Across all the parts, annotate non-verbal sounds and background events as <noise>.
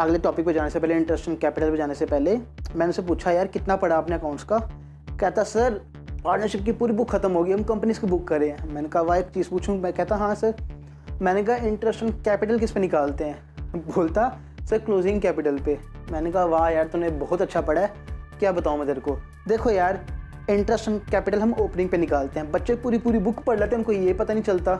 अगले टॉपिक पे जाने से पहले इंटरेस्ट इन कैपिटल पे जाने से पहले मैंने उसे पूछा यार कितना पड़ा आपने अकाउंट्स का कहता सर पार्टनरशिप की पूरी बुक खत्म होगी हम कंपनीज की बुक करें मैंने कहा वाह एक चीज़ पूछूँ मैं कहता हाँ सर मैंने कहा इंटरेस्ट इन कैपिटल किस पे निकालते हैं <laughs> बोलता सर क्लोजिंग कैपिटल पे मैंने कहा वाह यार तूने बहुत अच्छा पढ़ा है क्या बताऊँ मैं तेरे को देखो यार इंटरेस्ट इन कैपिटल हम ओपनिंग पे निकालते हैं बच्चे पूरी पूरी बुक पढ़ लेते हैं उनको ये पता नहीं चलता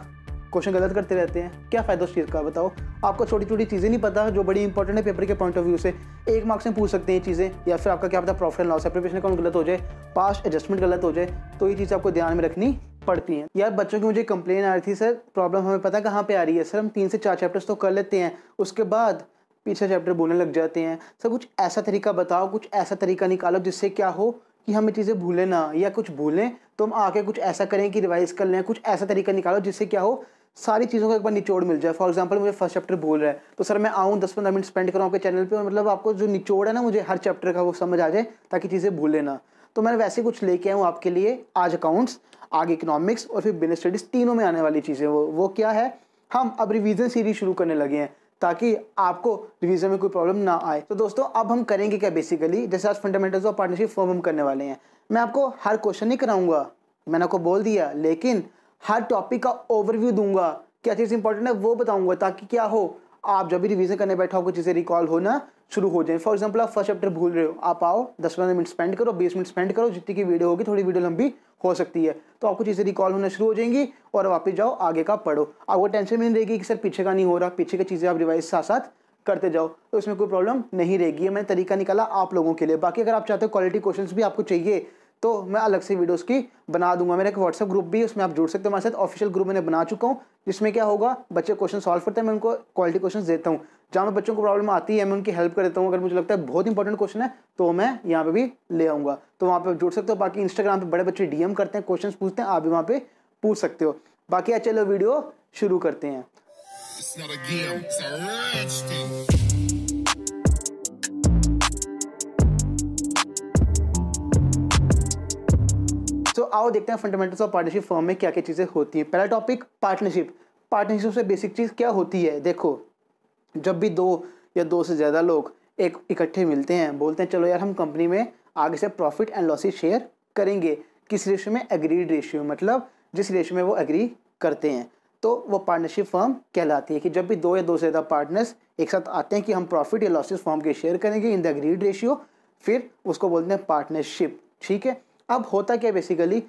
क्वेश्चन गलत करते रहते हैं क्या फ़ायदा उस चीज़ का बताओ आपको छोटी छोटी चीज़ें नहीं पता जो बड़ी इंपॉर्टेंट है पेपर के पॉइंट ऑफ व्यू से एक मार्क्स में पूछ सकते हैं चीज़ें या फिर आपका क्या पता profit and loss application account गलत हो जाए पास एडजस्टमेंट गलत हो जाए तो ये चीज़ आपको ध्यान में रखनी पड़ती हैं यार बच्चों की मुझे कंप्लेन आ रही थी सर प्रॉब्लम हमें पता है कहाँ पे आ रही है सर हम तीन से चार चैप्टर्स तो कर लेते हैं उसके बाद पीछे चैप्टर बोलने लग जाते हैं सर कुछ ऐसा तरीका बताओ कुछ ऐसा तरीका निकालो जिससे क्या हो कि हम ये चीज़ें भूलें ना या कुछ भूलें तो हम आके कुछ ऐसा करें कि रिवाइज कर लें कुछ ऐसा तरीका निकालो जिससे क्या हो सारी चीज़ों का एक बार निचोड़ मिल जाए फॉर एग्जाम्पल मुझे फर्स्ट चैप्टर भूल रहा है तो सर मैं आऊँ दस पंद्रह मिनट स्पेंड कराऊँ आपके चैनल पर मतलब आपको जो निचोड़ है ना मुझे हर चैप्टर का वो समझ आ जाए ताकि चीज़ें भूले ना तो मैंने वैसे कुछ लेके आया हूँ आपके लिए आज अकाउंट्स आगे इकोनॉमिक्स और फिर बिजनेस स्टडीज़ तीनों में आने वाली चीज़ें वो वो क्या है हम अब रिवीजन सीरीज शुरू करने लगे हैं ताकि आपको रिवीजन में कोई प्रॉब्लम ना आए तो दोस्तों अब हम करेंगे क्या बेसिकली जैसे आज फंडामेंटल्स ऑफ पार्टनरशिप फॉर्म हम करने वाले हैं मैं आपको हर क्वेश्चन नहीं कराऊंगा मैंने आपको बोल दिया लेकिन हर टॉपिक का ओवरव्यू दूंगा क्या चीज़ इंपॉर्टेंट है वो बताऊंगा ताकि क्या हो आप जब भी रिवीजन करने बैठा हो चीज़ें रिकॉल होना शुरू हो जाए फॉर एग्जाम्पल आप फर्स्ट चैप्टर भूल रहे हो आप आओ दस पंद्रह मिनट स्पेंड करो बीस मिनट स्पेंड करो जितनी की वीडियो होगी थोड़ी वीडियो लंबी हो सकती है तो आपको चीज़ें रिकॉल होना शुरू हो जाएंगी और वापस जाओ आगे का पढ़ो आपको टेंशन भी नहीं रहेगी कि सर पीछे का नहीं हो रहा पीछे की चीज़ें आप रिवाइज साथ साथ करते जाओ तो इसमें कोई प्रॉब्लम नहीं रहेगी मैंने तरीका निकाला आप लोगों के लिए बाकी अगर आप चाहते हो क्वालिटी क्वेश्चन भी आपको चाहिए तो मैं अलग से वीडियोस की बना दूंगा मेरा एक व्हाट्सएप ग्रुप भी उसमें आप जुड़ सकते हो हमारे साथ ऑफिशियल ग्रुप मैंने बना चुका हूँ जिसमें क्या होगा बच्चे क्वेश्चन सॉल्व करते हैं मैं उनको क्वालिटी क्वेश्चन देता हूँ जहाँ मैं बच्चों को प्रॉब्लम आती है मैं उनकी हेल्प कर देता हूँ अगर मुझे लगता है बहुत इंपॉर्टेंट क्वेश्चन है तो मैं यहाँ पर भी ले आऊँगा तो वहाँ पर जुड़ सकते हो बाकी इंस्टाग्राम पर बड़े बच्चे डी करते हैं क्वेश्चन पूछते हैं आप भी वहाँ पर पूछ सकते हो बाकी चलो वीडियो शुरू करते हैं तो आओ देखते हैं फंडामेंटल्स ऑफ पार्टनरशिप फॉर्म में क्या क्या चीज़ें होती हैं पहला टॉपिक पार्टनरशिप पार्टनरशिप से बेसिक चीज़ क्या होती है देखो जब भी दो या दो से ज़्यादा लोग एक इकट्ठे मिलते हैं बोलते हैं चलो यार हम कंपनी में आगे से प्रॉफिट एंड लॉसेज शेयर करेंगे किस रेशियो में एग्रीड रेशियो मतलब जिस रेशियो में वो एग्री करते हैं तो वो पार्टनरशिप फॉर्म कहलाती है कि जब भी दो या दो से ज़्यादा पार्टनर्स एक साथ आते हैं कि हम प्रॉफिट या लॉसेज फॉर्म के शेयर करेंगे इन द एग्रीड रेशियो फिर उसको बोलते हैं पार्टनरशिप ठीक है अब होता क्या बेसिकली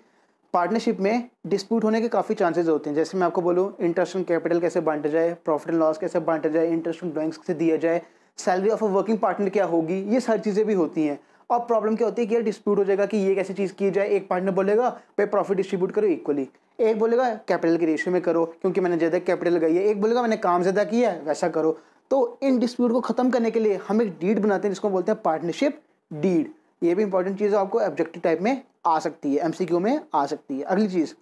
पार्टनरशिप में डिस्प्यूट होने के काफ़ी चांसेस होते हैं जैसे मैं आपको बोलूँ इंटरेस्ट ऑन कैपिटल कैसे बांटा जाए प्रॉफिट एंड लॉस कैसे बांटा जाए इंटरेस्ट ऑन ड्राइंग्स कैसे दिया जाए salary of a working partner क्या होगी ये सारी चीज़ें भी होती हैं और प्रॉब्लम क्या होती है कि यार डिस्प्यूट हो जाएगा कि ये कैसी चीज़ की जाए एक पार्टनर बोलेगा भाई प्रॉफिट डिस्ट्रीब्यूट करो इक्वली एक बोलेगा कैपिटल के रेशियो में करो क्योंकि मैंने ज़्यादा कैपिटल लगाई है एक बोलेगा मैंने काम ज़्यादा किया है वैसा करो तो इन डिस्प्यूट को ख़त्म करने के लिए हम एक डीड बनाते हैं जिसको बोलते हैं पार्टनरशिप डीड ये भी इंपॉर्टेंट चीज़ आपको ऑब्जेक्टिव टाइप में आ सकती है एमसीक्यू में आ सकती है अगली चीज़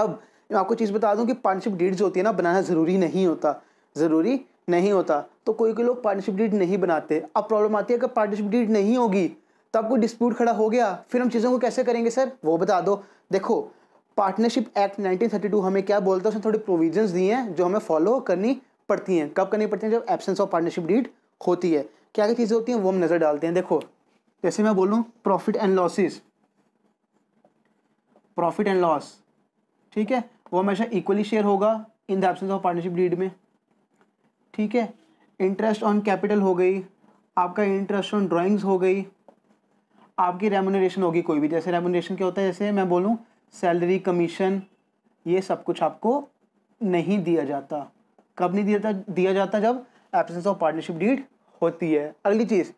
अब मैं आपको चीज़ बता दूं कि पार्टनरशिप डीड्स होती है ना बनाना ज़रूरी नहीं होता ज़रूरी नहीं होता तो कोई कोई लोग पार्टनरशिप डीड नहीं बनाते अब प्रॉब्लम आती है अगर पार्टनरशिप डीड नहीं होगी तो आपको डिस्प्यूट खड़ा हो गया फिर हम चीज़ों को कैसे करेंगे सर वो बता दो देखो पार्टनरशिप एक्ट 1932 हमें क्या बोलता है उसमें थोड़ी प्रोविजंस दी हैं जो हमें फॉलो करनी पड़ती हैं कब करनी पड़ती हैं जब एबसेंस ऑफ पार्टनरशिप डीड होती है क्या क्या चीज़ें होती हैं वो हम नज़र डालते हैं देखो जैसे मैं बोलूँ profit and losses profit and loss ठीक है वो हमेशा इक्वली शेयर होगा in the absence of partnership deed में ठीक है इंटरेस्ट ऑन कैपिटल हो गई आपका इंटरेस्ट ऑन ड्राइंग्स हो गई आपकी रेमोनरेशन होगी कोई भी जैसे रेमोनरेशन क्या होता है जैसे मैं बोलूँ सैलरी कमीशन ये सब कुछ आपको नहीं दिया जाता कब नहीं दिया जाता दिया जाता जब एब्सेंस ऑफ पार्टनरशिप डीड होती है अगली चीज़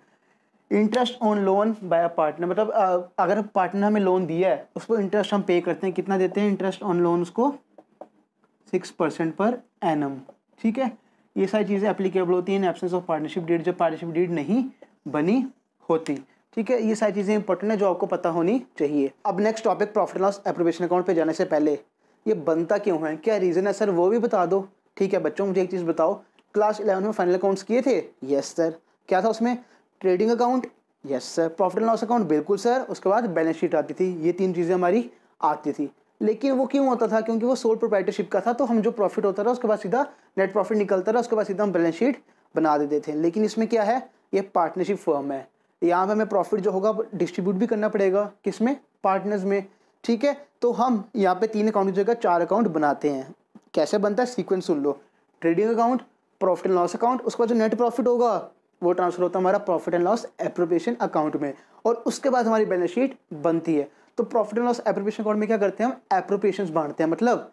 interest on loan by partner मतलब अगर पार्टनर हमें लोन दिया है उसको इंटरेस्ट हम पे करते हैं कितना देते हैं इंटरेस्ट ऑन लोन उसको सिक्स परसेंट पर एन ठीक है ये सारी चीज़ें अप्लीकेबल होती हैं in absence of partnership deed जब पार्टनरशिप डीड नहीं बनी होती ठीक है ये सारी चीज़ें इंपॉर्टेंट है जो आपको पता होनी चाहिए अब next topic profit loss appropriation account पे जाने से पहले ये बनता क्यों है क्या रीज़न है सर वो भी बता दो ठीक है बच्चों मुझे एक चीज़ बताओ क्लास इलेवन में फाइनल अकाउंट्स किए थे यस सर क्या था उसमें trading account yes sir profit and loss account बिल्कुल सर उसके बाद बैलेंस शीट आती थी ये तीन चीज़ें हमारी आती थी लेकिन वो क्यों होता था क्योंकि वो सोल प्रोपराइटरशिप का था तो हम जो प्रॉफिट होता था उसके बाद सीधा नेट प्रॉफिट निकलता था उसके बाद सीधा हम बैलेंस शीट बना देते थे लेकिन इसमें क्या है ये पार्टनरशिप फर्म है यहाँ पर हमें प्रॉफिट जो होगा डिस्ट्रीब्यूट भी करना पड़ेगा किस में पार्टनर्स में ठीक है तो हम यहाँ पे तीन अकाउंट की जगह चार अकाउंट बनाते हैं कैसे बनता है सीक्वेंस सुन लो trading account profit and loss account उसके बाद जो नेट प्रॉफिट होगा वो ट्रांसफर होता है हमारा profit and loss appropriation account में और उसके बाद हमारी बैलेंस शीट बनती है तो profit and loss appropriation account में क्या करते हैं हम एप्रोप्रिएशन बांटते हैं मतलब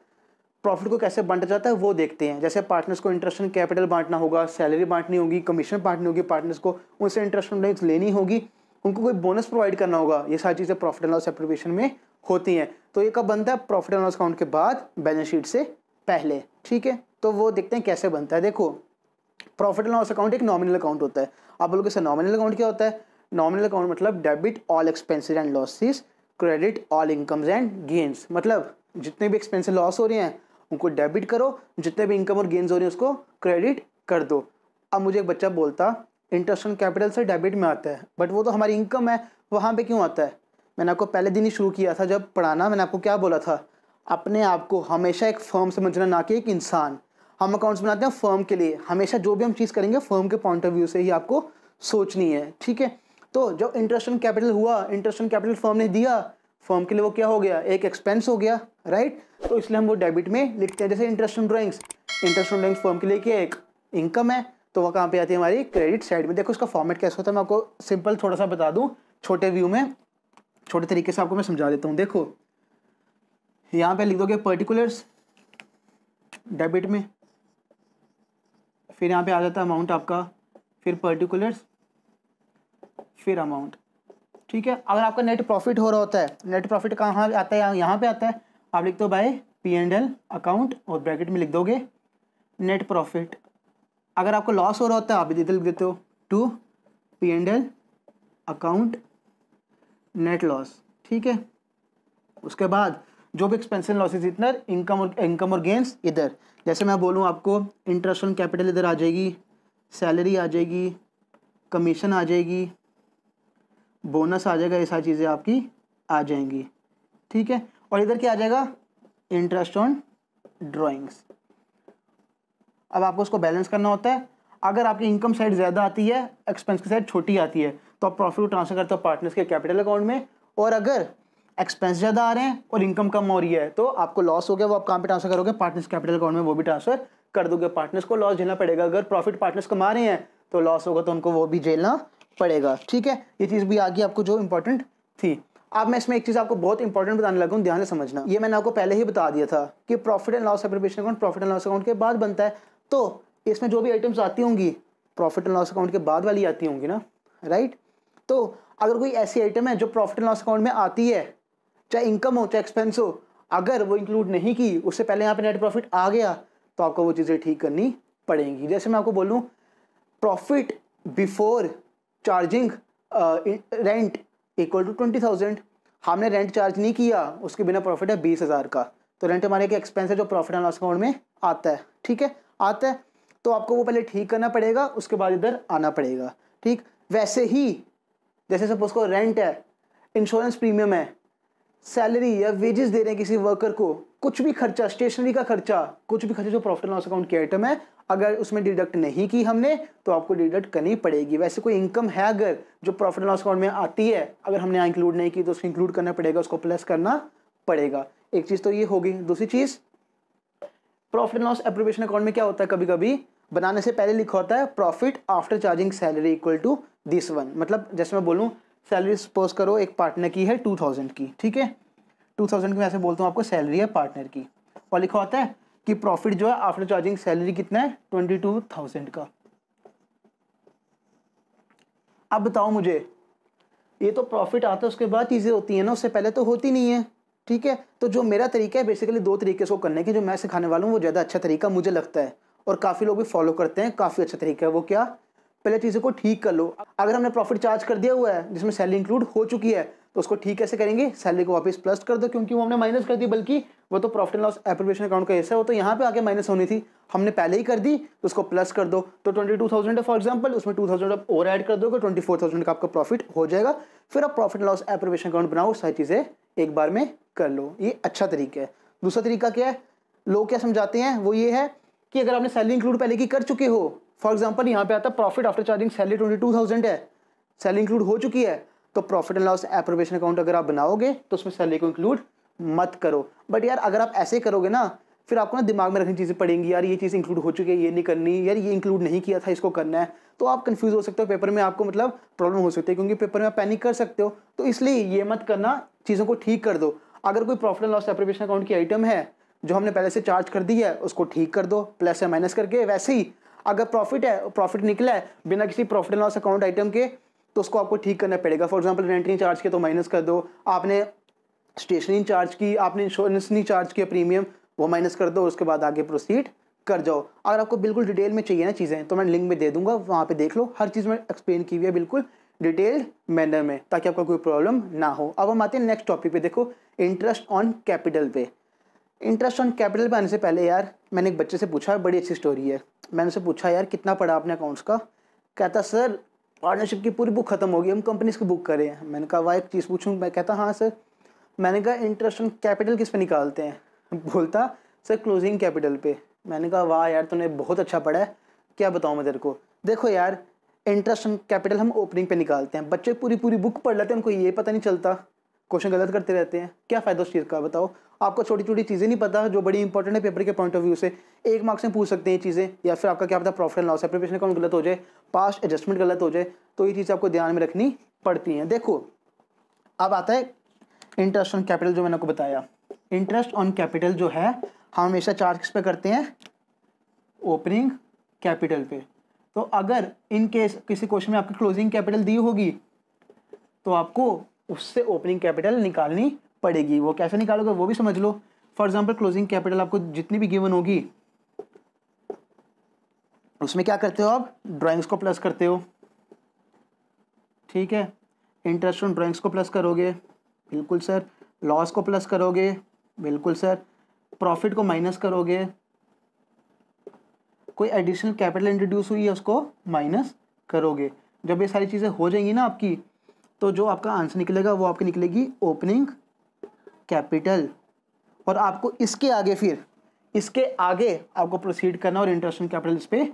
प्रॉफिट को कैसे बांटा जाता है वो देखते हैं जैसे पार्टनर्स को इंटरेस्ट इन कैपिटल बांटना होगा सैलरी बांटनी होगी कमीशन बांटनी होगी पार्टनर्स को उनसे इंटरेस्ट रेट्स लेनी होगी उनको कोई बोनस प्रोवाइड करना होगा ये सारी चीज़ें प्रॉफिट एंड लॉस एप्रोप्रिएशन में होती हैं तो ये कब बनता है प्रॉफिट एंड लॉस अकाउंट के बाद बैलेंस शीट से पहले ठीक है तो वो देखते हैं कैसे बनता है देखो प्रॉफिट एंड लॉस अकाउंट एक नॉमिनल अकाउंट होता है आप बोलोगे सर नॉमिनल अकाउंट क्या होता है नॉमिनल अकाउंट मतलब debit all expenses and losses credit all incomes and gains मतलब जितने भी एक्सपेंसिव लॉस हो रहे हैं उनको डेबिट करो जितने भी इनकम और गेंस हो रहे हैं उसको क्रेडिट कर दो अब मुझे एक बच्चा बोलता इंटरेस्ट ऑन कैपिटल से डेबिट में आता है बट वो तो हमारी इनकम है वहाँ पे क्यों आता है मैंने आपको पहले दिन ही शुरू किया था जब पढ़ाना मैंने आपको क्या बोला था अपने आप को हमेशा एक फर्म समझना ना कि एक इंसान हम अकाउंट्स बनाते हैं फर्म के लिए हमेशा जो भी हम चीज़ करेंगे फर्म के पॉइंट ऑफ व्यू से ही आपको सोचनी है ठीक है तो जो इंटरेस्ट ऑन कैपिटल हुआ इंटरेस्ट ऑन कैपिटल फर्म ने दिया फर्म के लिए वो क्या हो गया एक एक्सपेंस हो गया राइट तो इसलिए हम वो डेबिट में लिखते हैं जैसे interest on drawings interest on drawings firm के लिए क्या एक इनकम है तो वह कहाँ पर आती है हमारी क्रेडिट साइड में देखो इसका फॉर्मेट कैसे होता है मैं आपको सिंपल थोड़ा सा बता दूँ छोटे व्यू में छोटे तरीके से आपको मैं समझा देता हूँ देखो यहाँ पे लिख दोगे पर्टिकुलर्स डेबिट में फिर यहाँ पे आ जाता है अमाउंट आपका फिर पर्टिकुलर्स फिर अमाउंट ठीक है अगर आपका नेट प्रॉफिट हो रहा होता है नेट प्रॉफिट कहाँ आता है यहाँ पे आता है आप लिख दो by P and L account और ब्रैकेट में लिख दोगे नेट प्रॉफिट अगर आपको लॉस हो रहा होता है आप इधर लिख देते हो to P and L account net loss ठीक है उसके बाद जो भी एक्सपेंस एंड लॉसेज इधर इनकम इनकम और गेंस इधर जैसे मैं बोलूँ आपको इंटरेस्ट ऑन कैपिटल इधर आ जाएगी सैलरी आ जाएगी कमीशन आ जाएगी बोनस आ जाएगा ये सारी चीज़ें आपकी आ जाएंगी ठीक है और इधर क्या आ जाएगा इंटरेस्ट ऑन ड्राइंग्स अब आपको उसको बैलेंस करना होता है अगर आपकी इनकम साइड ज़्यादा आती है एक्सपेंस की साइड छोटी आती है तो आप प्रॉफिट को ट्रांसफर करते हो पार्टनर्स के कैपिटल अकाउंट में और अगर एक्सपेंस ज़्यादा आ रहे हैं और इनकम कम हो रही है तो आपको लॉस हो गया वो आप कहाँ पे ट्रांसफर करोगे पार्टनर्स कैपिटल अकाउंट में वो भी ट्रांसफर कर दोगे पार्टनर्स को लॉस झेलना पड़ेगा अगर प्रॉफिट पार्टनर्स कमा रहे हैं तो लॉस होगा तो उनको वो भी झेलना पड़ेगा ठीक है ये चीज़ भी आ गई आपको जो इंपॉर्टेंट थी अब मैं इसमें एक चीज़ आपको बहुत इंपॉर्टेंट बताने लगा हूँ ध्यान से समझना ये मैंने आपको पहले ही बता दिया था कि profit and loss appropriation account profit and loss account के बाद बनता है तो इसमें जो भी आइटम्स आती होंगी प्रॉफिट एंड लॉस अकाउंट के बाद वाली आती होंगी ना राइट तो अगर कोई ऐसी आइटम है जो प्रॉफिट एंड लॉस अकाउंट में आती है चाहे इनकम हो चाहे एक्सपेंस हो अगर वो इंक्लूड नहीं की उससे पहले यहाँ पे नेट प्रॉफिट आ गया तो आपको वो चीज़ें ठीक करनी पड़ेंगी जैसे मैं आपको बोलूँ profit before charging rent equal to twenty thousand हमने रेंट चार्ज नहीं किया उसके बिना प्रॉफिट है बीस हज़ार का तो रेंट हमारे एक एक्सपेंस है जो प्रॉफिट एंड लॉस अकाउंट में आता है ठीक है आता है तो आपको वो पहले ठीक करना पड़ेगा उसके बाद इधर आना पड़ेगा ठीक वैसे ही जैसे सपोज को रेंट है इंश्योरेंस प्रीमियम है सैलरी या वेजेस दे रहे हैं किसी वर्कर को कुछ भी खर्चा स्टेशनरी का खर्चा कुछ भी खर्चा जो प्रॉफिट एंड लॉस अकाउंट की आइटम है अगर उसमें डिडक्ट नहीं की हमने तो आपको डिडक्ट करनी पड़ेगी वैसे कोई इनकम है अगर जो प्रॉफिट एंड लॉस अकाउंट में आती है अगर हमने यहाँ इंक्लूड नहीं की तो उसको इंक्लूड करना पड़ेगा उसको प्लस करना पड़ेगा एक चीज़ तो ये होगी दूसरी चीज़ profit and loss appropriation account में क्या होता है कभी कभी बनाने से पहले लिखा होता है profit after charging salary equal to this one मतलब जैसे मैं बोलूँ सैलरी सपोज करो एक पार्टनर की है टू थाउजेंड की ठीक है टू थाउजेंड की मैं ऐसे बोलता हूँ आपको सैलरी है पार्टनर की और लिखा होता है कि प्रॉफिट जो है आफ्टर चार्जिंग सैलरी कितना है ट्वेंटी टू थाउजेंड का अब बताओ मुझे ये तो प्रॉफिट आता है उसके बाद चीज़ें होती हैं ना उससे पहले तो होती नहीं है ठीक है तो जो मेरा तरीका है बेसिकली दो तरीके से करने की जो मैं सिखाने वाला हूँ वो ज़्यादा अच्छा तरीका मुझे लगता है और काफ़ी लोग भी फॉलो करते हैं काफ़ी अच्छा तरीका है वो क्या पहले चीज़ों को ठीक कर लो अगर हमने प्रॉफिट चार्ज कर दिया हुआ है जिसमें सैलरी इंक्लूड हो चुकी है तो उसको ठीक कैसे करेंगे सैलरी को वापस प्लस कर दो क्योंकि वो हमने माइनस कर दी बल्कि वो तो profit and loss appropriation account का हिस्सा हो तो यहाँ पे आके माइनस होनी थी हमने पहले ही कर दी तो उसको प्लस कर दो तो twenty two thousand for example उसमें टू थाउजेंड आप और ऐड कर दो ट्वेंटी फोर थाउजेंड का आपका प्रॉफिट हो जाएगा फिर आप प्रॉफिट लॉस एप्रोवेशन अकाउंट बनाओ सारी चीज़ें एक बार में कर लो ये अच्छा तरीका है दूसरा तरीका क्या है लोग क्या समझाते हैं वो ये है कि अगर आपने सैलरी इंक्लूड पहले की कर चुके हो फॉर एग्जाम्पल यहाँ पे आता है profit after charging salary twenty two thousand है सैलरी इंक्लूड हो चुकी है तो profit and loss appropriation account अगर आप बनाओगे तो उसमें सैलरी को इंक्लूड मत करो बट यार अगर आप ऐसे करोगे ना फिर आपको ना दिमाग में रखनी चीज़ें पड़ेंगी यार ये चीज़ इंक्लूड हो चुकी है ये नहीं करनी यार ये इंक्लूड नहीं किया था इसको करना है तो आप कंफ्यूज हो सकते हो पेपर में आपको मतलब प्रॉब्लम हो सकती है क्योंकि पेपर में आप पैनिक कर सकते हो तो इसलिए ये मत करना चीज़ों को ठीक कर दो अगर कोई profit and loss appropriation account की आइटम है जो हमने पहले से चार्ज कर दी है उसको ठीक कर दो प्लस या माइनस करके वैसे ही अगर प्रॉफिट है प्रॉफिट निकला है बिना किसी profit and loss account item के तो उसको आपको ठीक करना पड़ेगा फॉर एग्जाम्पल रेंट चार्ज के तो माइनस कर दो आपने स्टेशनरी चार्ज की आपने इंश्योरेंस नहीं चार्ज किया प्रीमियम वो माइनस कर दो उसके बाद आगे प्रोसीड कर जाओ अगर आपको बिल्कुल डिटेल में चाहिए ना चीज़ें तो मैं लिंक में दे दूंगा वहाँ पे देख लो हर चीज़ में एक्सप्लेन की हुई है बिल्कुल डिटेल्ड मैनर में ताकि आपका कोई प्रॉब्लम ना हो अब हम आते हैं नेक्स्ट टॉपिक पे देखो इंटरेस्ट ऑन कैपिटल पे इंटरेस्ट ऑन कैपिटल पे आने से पहले यार मैंने एक बच्चे से पूछा बड़ी अच्छी स्टोरी है मैंने उसे पूछा यार कितना पड़ा आपने अकाउंट्स का कहता सर पार्टनरशिप की पूरी बुक खत्म होगी हम कंपनीज की बुक करें मैंने कहा वाह एक चीज़ पूछूँ मैं कहता हाँ सर मैंने कहा इंटरेस्ट ऑन कैपिटल किस पे निकालते हैं <laughs> बोलता सर क्लोजिंग कैपिटल पे मैंने कहा वाह यार तूने बहुत अच्छा पढ़ा है क्या बताऊँ मैं तेरे को देखो यार इंटरेस्ट ऑन कैपिटल हम ओपनिंग पे निकालते हैं बच्चे पूरी पूरी बुक पढ़ लेते हैं उनको ये पता नहीं चलता क्वेश्चन गलत करते रहते हैं क्या फ़ायदा उस चीज़ का बताओ आपको छोटी छोटी चीज़ें नहीं पता जो बड़ी इंपॉर्टेंट है पेपर के पॉइंट ऑफ व्यू से एक मार्क्स में पूछ सकते हैं चीज़ें या फिर आपका क्या पता प्रॉफिट एंड लॉस है प्रिपरेशन अकाउंट गलत हो जाए पास्ट एडजस्टमेंट गलत हो जाए तो ये चीज़ आपको ध्यान में रखनी पड़ती हैं देखो अब आता है इंटरेस्ट ऑन कैपिटल जो मैंने आपको बताया इंटरेस्ट ऑन कैपिटल जो है हम हमेशा चार्ज किस पे करते हैं ओपनिंग कैपिटल पे तो अगर इन केस किसी क्वेश्चन में आपकी क्लोजिंग कैपिटल दी होगी तो आपको उससे ओपनिंग कैपिटल निकालनी पड़ेगी वो कैसे निकालोगे वो भी समझ लो फॉर एग्जाम्पल क्लोजिंग कैपिटल आपको जितनी भी गिवन होगी उसमें क्या करते हो आप ड्राइंग्स को प्लस करते हो ठीक है इंटरेस्ट ऑन ड्राइंग्स को प्लस करोगे बिल्कुल सर लॉस को प्लस करोगे बिल्कुल सर प्रॉफिट को माइनस करोगे कोई एडिशनल कैपिटल इंट्रोड्यूस हुई है उसको माइनस करोगे जब ये सारी चीज़ें हो जाएंगी ना आपकी तो जो आपका आंसर निकलेगा वो आपकी निकलेगी ओपनिंग कैपिटल और आपको इसके आगे फिर इसके आगे आपको प्रोसीड करना और इंटरेस्ट कैपिटल इस पर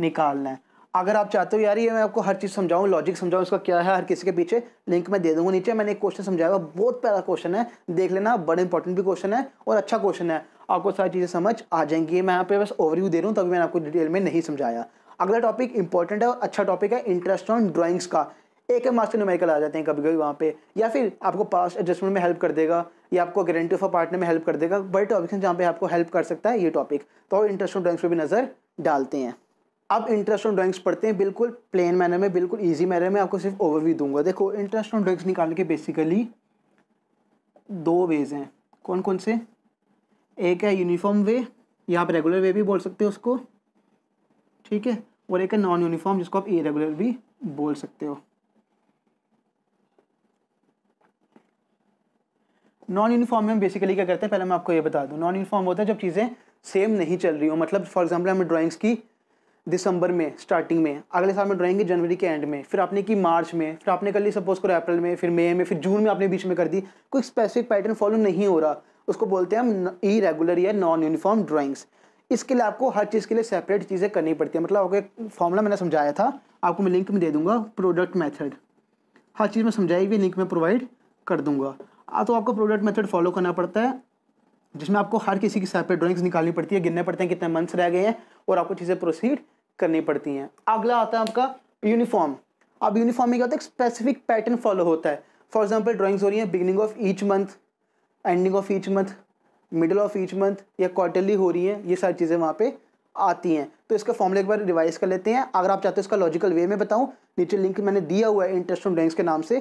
निकालना है अगर आप चाहते हो यार ये मैं आपको हर चीज़ समझाऊँ लॉजिक समझाऊँ इसका क्या है हर किसी के पीछे लिंक मैं दे दूंगा नीचे मैंने एक क्वेश्चन समझाया बहुत प्यारा क्वेश्चन है देख लेना बड़ा इंपॉर्टेंट भी क्वेश्चन है और अच्छा क्वेश्चन है आपको सारी चीज़ें समझ आ जाएंगी मैं यहाँ पे बस ओवरव्यू दे रहा हूँ तभी मैंने आपको डिटेल में नहीं समझाया अगला टॉपिक इंपॉर्टेंट है और अच्छा टॉपिक है इंटरेस्ट ऑन ड्राइंग्स का एक एक मास्टर न्यूमेरिकल आ जाते हैं कभी कभी वहाँ पे या फिर आपको पास एडजस्टमेंट में हेल्प कर देगा या आपको गारंटी ऑफ पार्टनर में हेल्प कर देगा बड़े टॉपिक हैं जहाँ पे आपको हेल्प कर सकता है ये टॉपिक तो इंटरेस्ट ऑन ड्राइंग्स पर भी नज़र डालते हैं अब इंटरेस्ट ऑन ड्राइंग्स पढ़ते हैं बिल्कुल प्लेन मैनर में बिल्कुल ईजी मैनर में आपको सिर्फ ओवरव्यू दूंगा देखो इंटरेस्ट ऑन ड्राइंग्स निकालने के बेसिकली दो वेज हैं कौन कौन से एक है यूनिफॉर्म वे या आप रेगुलर वे भी बोल सकते हो उसको ठीक है और एक है नॉन यूनिफॉर्म जिसको आप इरेगुलर भी बोल सकते हो नॉन यूनिफॉर्म में हम बेसिकली क्या करते हैं पहले मैं आपको ये बता दूँ नॉन यूनिफॉर्म होता है जब चीज़ें सेम नहीं चल रही हो मतलब फॉर एग्जाम्पल हमें ड्राइंग्स की दिसंबर में स्टार्टिंग में अगले साल में ड्राइंग की जनवरी के एंड में फिर आपने की मार्च में फिर आपने कर ली सपोज करो अप्रैल में फिर मई में फिर जून में आपने बीच में कर दी कोई स्पेसिफिक पैटर्न फॉलो नहीं हो रहा उसको बोलते हैं हम ई रेगुलर या नॉन यूनिफॉर्म ड्राइंग्स इसके लिए आपको हर चीज़ के लिए सेपरेट चीज़ें करनी पड़ती है मतलब आपको एक फॉर्मूला मैंने समझाया था आपको मैं लिंक में दे दूंगा प्रोडक्ट मेथड हर चीज़ में समझाई हुई लिंक में प्रोवाइड कर दूंगा तो आपको प्रोडक्ट मेथड फॉलो करना पड़ता है जिसमें आपको हर किसी के सेपरेट पर ड्रॉइंग्स निकालनी पड़ती है गिनने पड़ते हैं कितने मंथ्स रह गए हैं और आपको चीज़ें प्रोसीड करनी पड़ती हैं अगला आता है आपका यूनिफॉर्म अब यूनिफॉर्म में क्या होता है स्पेसिफिक पैटर्न फॉलो होता है फॉर एग्जाम्पल ड्रॉइंग्स हो रही हैं beginning of each month ending of each month middle of each month या क्वार्टरली हो रही हैं ये सारी चीज़ें वहाँ पे आती हैं तो इसका फॉर्मूला एक बार रिवाइज कर लेते हैं अगर आप चाहते हो इसका लॉजिकल वे में बताऊँ नीचे लिंक मैंने दिया हुआ है इंटरेस्ट ऑन ड्राइंग्स के नाम से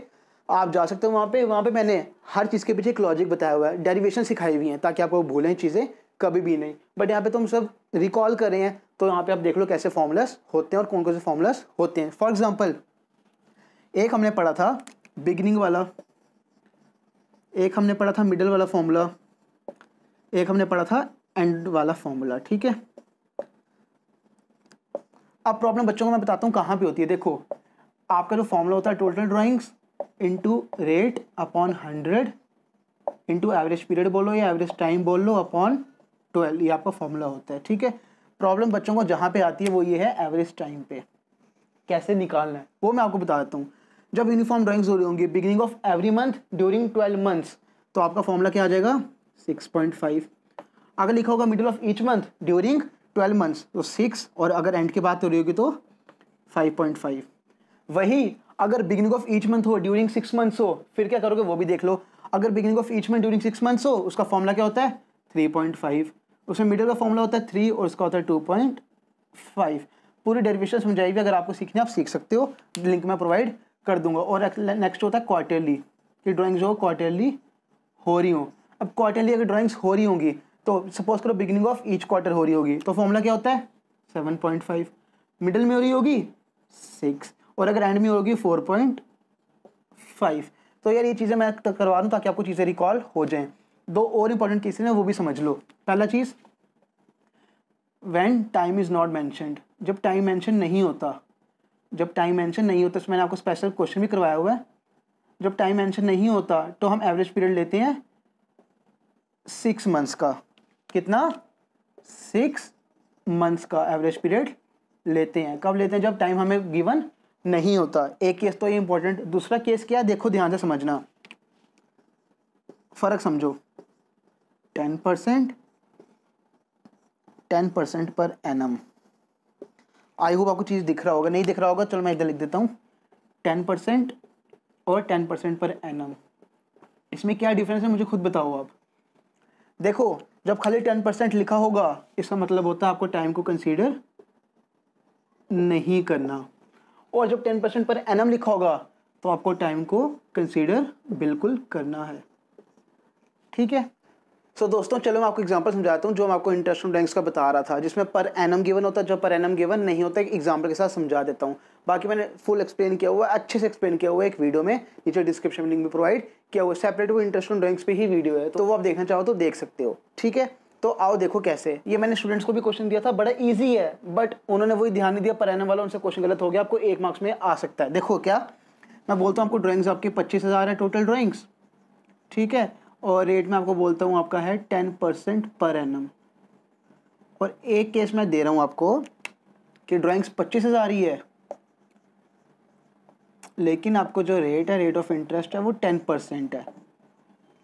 आप जा सकते हो वहाँ पे वहाँ पे मैंने हर चीज़ के पीछे एक लॉजिक बताया हुआ है डेरिवेशन सिखाई हुई हैं ताकि आपको भूलें चीज़ें कभी भी नहीं बट यहाँ पे तो हम सब रिकॉल कर रहे हैं तो यहाँ पे आप देख लो कैसे फॉर्मूलास होते हैं और कौन कौन से फॉर्मूलास होते हैं फॉर एग्जाम्पल एक हमने पढ़ा था बिगनिंग वाला एक हमने पढ़ा था मिडल वाला फॉर्मूला एक हमने पढ़ा था एंड वाला फॉर्मूला ठीक है अब प्रॉब्लम बच्चों को मैं बताता हूँ कहाँ पे होती है देखो आपका जो फॉर्मूला होता है total drawings into rate upon hundred into average period बोलो या एवरेज टाइम बोल लो अपॉन ट्वेल्व ये आपका फॉर्मूला होता है ठीक है प्रॉब्लम बच्चों को जहाँ पे आती है वो ये है एवरेज टाइम पे कैसे निकालना है वो मैं आपको बता देता हूँ जब यूनिफॉर्म ड्राइंग्स हो रही होंगी beginning of every month during twelve months तो आपका फॉर्मूला क्या आ जाएगा सिक्स पॉइंट फाइव अगर लिखा होगा middle of each month during twelve months तो सिक्स और अगर एंड की बात हो रही होगी तो फाइव पॉइंट फाइव वही अगर बिगिनिंग ऑफ ईच मंथ हो ड्यूरिंग सिक्स मंथ्स हो फिर क्या करोगे वो भी देख लो अगर beginning of each month during six months हो उसका फॉर्मूला क्या होता है थ्री पॉइंट फाइव उसमें मीटर का फॉर्मूला होता है थ्री और उसका होता है टू पॉइंट फाइव पूरी डेरिवेशन समझ अगर आपको सीखना आप सीख सकते हो लिंक मैं प्रोवाइड कर दूंगा और नेक्स्ट होता है क्वार्टरली कि ड्राॅइंग्स जो क्वार्टरली हो रही हो अब क्वार्टरली अगर ड्राइंग्स हो रही होंगी तो सपोज करो बिगनिंग ऑफ ईच क्वार्टर हो रही होगी तो फॉर्मूला क्या होता है सेवन पॉइंट फाइव मिडल में हो रही होगी सिक्स और अगर एंड में होगी फोर पॉइंट फाइव तो यार ये चीज़ें मैं करवा दूँ ताकि आपको चीज़ें रिकॉल हो जाएँ दो और इंपॉर्टेंट केसेस हैं वो भी समझ लो पहला चीज़ when time is not mentioned जब टाइम मैंशन नहीं होता जब टाइम मैंशन नहीं होता तो मैंने आपको स्पेशल क्वेश्चन भी करवाया हुआ है जब टाइम मैंशन नहीं होता तो हम एवरेज पीरियड लेते हैं सिक्स मंथ्स का कितना सिक्स मंथ्स का एवरेज पीरियड लेते हैं कब लेते हैं जब टाइम हमें गिवन नहीं होता एक केस तो ये इंपॉर्टेंट दूसरा केस क्या है देखो ध्यान से समझना फ़र्क समझो ten percent ten percent per annum I hope आपको चीज़ दिख रहा होगा नहीं दिख रहा होगा चलो मैं इधर लिख देता हूँ टेन परसेंट और टेन परसेंट पर एम इसमें क्या डिफरेंस है मुझे खुद बताओ आप देखो जब खाली टेन परसेंट लिखा होगा इसका मतलब होता है आपको टाइम को कंसीडर नहीं करना और जब टेन परसेंट पर एनम लिखा होगा तो आपको टाइम को कंसीडर बिल्कुल करना है ठीक है सो so, दोस्तों चलो मैं आपको एग्जांपल समझाता हूँ जो मैं आपको इंटरेस्ट रैंक्स का बता रहा था जिसमें पर एनम गिवन होता है जो पर एनम गिवन नहीं होता एक एग्जाम्पल के साथ समझा देता हूँ बाकी मैंने फुल एक्सप्लेन किया हुआ अच्छे से एक्सप्लेन किया हुआ एक वीडियो में नीचे डिस्क्रिप्शन लिंक में प्रोवाइड किया हुआ सेपरेट वो इंटरेस्ट रैंक्स पर ही वीडियो है तो वो आप देखना चाहो तो देख सकते हो ठीक है तो आओ देखो कैसे ये मैंने स्टूडेंट्स को भी क्वेश्चन दिया था बड़ा ईजी है बट उन्होंने वही ध्यान नहीं दिया पढ़ाने वाला उनसे क्वेश्चन गलत हो गया आपको एक मार्क्स में आ सकता है देखो क्या मैं बोलता हूँ आपको ड्राइंग्स आपकी पच्चीस हज़ार है टोटल ड्राइंग्स ठीक है और रेट में आपको बोलता हूँ आपका है टेन परसेंट पर एनम और एक केस मैं दे रहा हूँ आपको कि ड्राइंग्स पच्चीस हज़ार ही है लेकिन आपको जो रेट है रेट ऑफ इंटरेस्ट है वो टेन परसेंट है